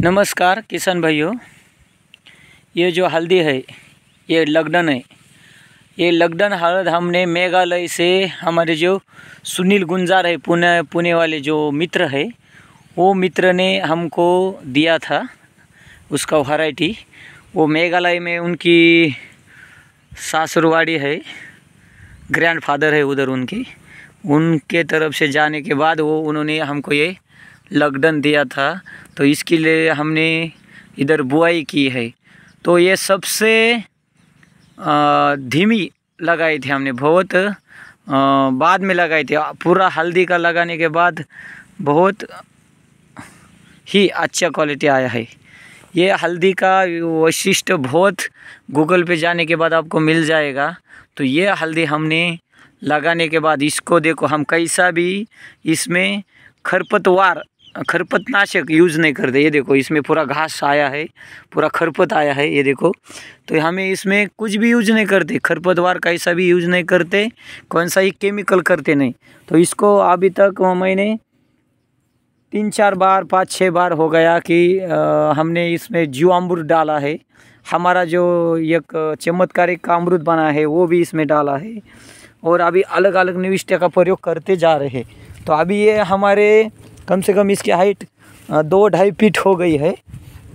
नमस्कार किसान भाइयों ये जो हल्दी है ये लगडन है ये लगडन हल्द हमने मेघालय से हमारे जो सुनील गुंजार है पुणे पुणे वाले जो मित्र है वो मित्र ने हमको दिया था उसका वैरायटी वो मेघालय में उनकी सासुरवाड़ी है ग्रैंडफादर है उधर उनकी उनके तरफ से जाने के बाद वो उन्होंने हमको ये लगडन दिया था तो इसके लिए हमने इधर बुआई की है तो ये सबसे धीमी लगाई थी हमने बहुत बाद में लगाई थी पूरा हल्दी का लगाने के बाद बहुत ही अच्छा क्वालिटी आया है ये हल्दी का वैशिष्ट बहुत गूगल पे जाने के बाद आपको मिल जाएगा तो ये हल्दी हमने लगाने के बाद इसको देखो हम कैसा भी इसमें खरपतवार खरपतनाशक यूज़ नहीं करते ये देखो इसमें पूरा घास आया है पूरा खरपत आया है ये देखो तो हमें इसमें कुछ भी यूज नहीं करते खरपतवार कैसा भी यूज नहीं करते कौन सा ही केमिकल करते नहीं तो इसको अभी तक मैंने तीन चार बार पाँच छः बार हो गया कि आ, हमने इसमें जीव अमृत डाला है हमारा जो एक चमत्कारिक का अमृत बना है वो भी इसमें डाला है और अभी अलग अलग निविष्ट का प्रयोग करते जा रहे हैं तो अभी ये हमारे कम से कम इसकी हाइट दो ढाई फीट हो गई है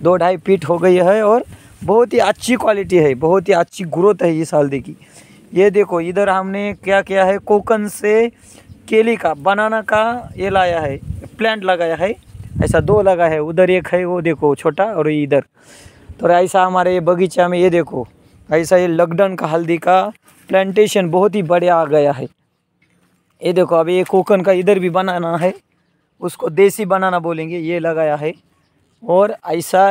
दो ढाई फीट हो गई है और बहुत ही अच्छी क्वालिटी है बहुत ही अच्छी ग्रोथ है इस हल्दी की ये देखो इधर हमने क्या किया है कोकन से केली का बनाना का ये लाया है प्लांट लगाया है ऐसा दो लगा है उधर एक है वो देखो छोटा और इधर तो ऐसा हमारे बगीचा में ये देखो ऐसा ये लकडन का हल्दी का प्लांटेशन बहुत ही बढ़िया आ गया है ये देखो अभी ये कोकन का इधर भी बनाना है उसको देसी बनाना बोलेंगे ये लगाया है और ऐसा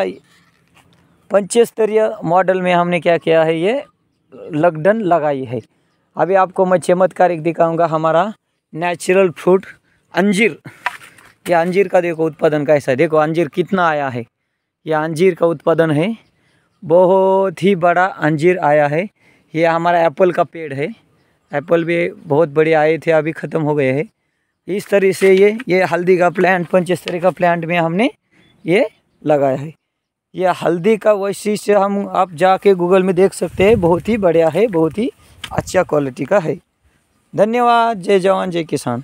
पंचस्तरीय मॉडल में हमने क्या किया है ये लगडन लगाई है अभी आपको मैं चमत्कारिक दिखाऊंगा हमारा नेचुरल फ्रूट अंजीर ये अंजीर का देखो उत्पादन कैसा है देखो अंजीर कितना आया है ये अंजीर का उत्पादन है बहुत ही बड़ा अंजीर आया है ये हमारा एप्पल का पेड़ है एप्पल भी बहुत बड़े आए थे अभी ख़त्म हो गए हैं इस तरह से ये ये हल्दी का प्लांट पंच का प्लांट में हमने ये लगाया है ये हल्दी का वैशिष्य हम आप जाके गूगल में देख सकते हैं बहुत ही बढ़िया है बहुत ही अच्छा क्वालिटी का है धन्यवाद जय जवान जय किसान